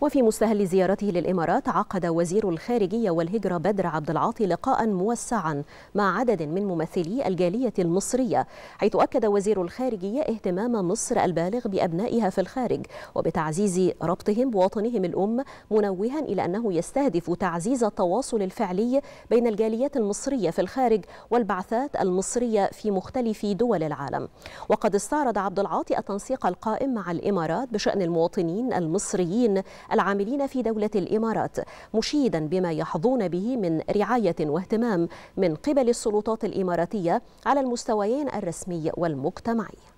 وفي مستهل زيارته للإمارات عقد وزير الخارجية والهجرة بدر عبد العاطي لقاء موسعا مع عدد من ممثلي الجالية المصرية حيث أكد وزير الخارجية اهتمام مصر البالغ بأبنائها في الخارج وبتعزيز ربطهم بوطنهم الأم منوها إلى أنه يستهدف تعزيز التواصل الفعلي بين الجاليات المصرية في الخارج والبعثات المصرية في مختلف دول العالم وقد استعرض عبد العاطي التنسيق القائم مع الإمارات بشأن المواطنين المصريين العاملين في دولة الإمارات مشيدا بما يحظون به من رعاية واهتمام من قبل السلطات الإماراتية على المستويين الرسمي والمجتمعي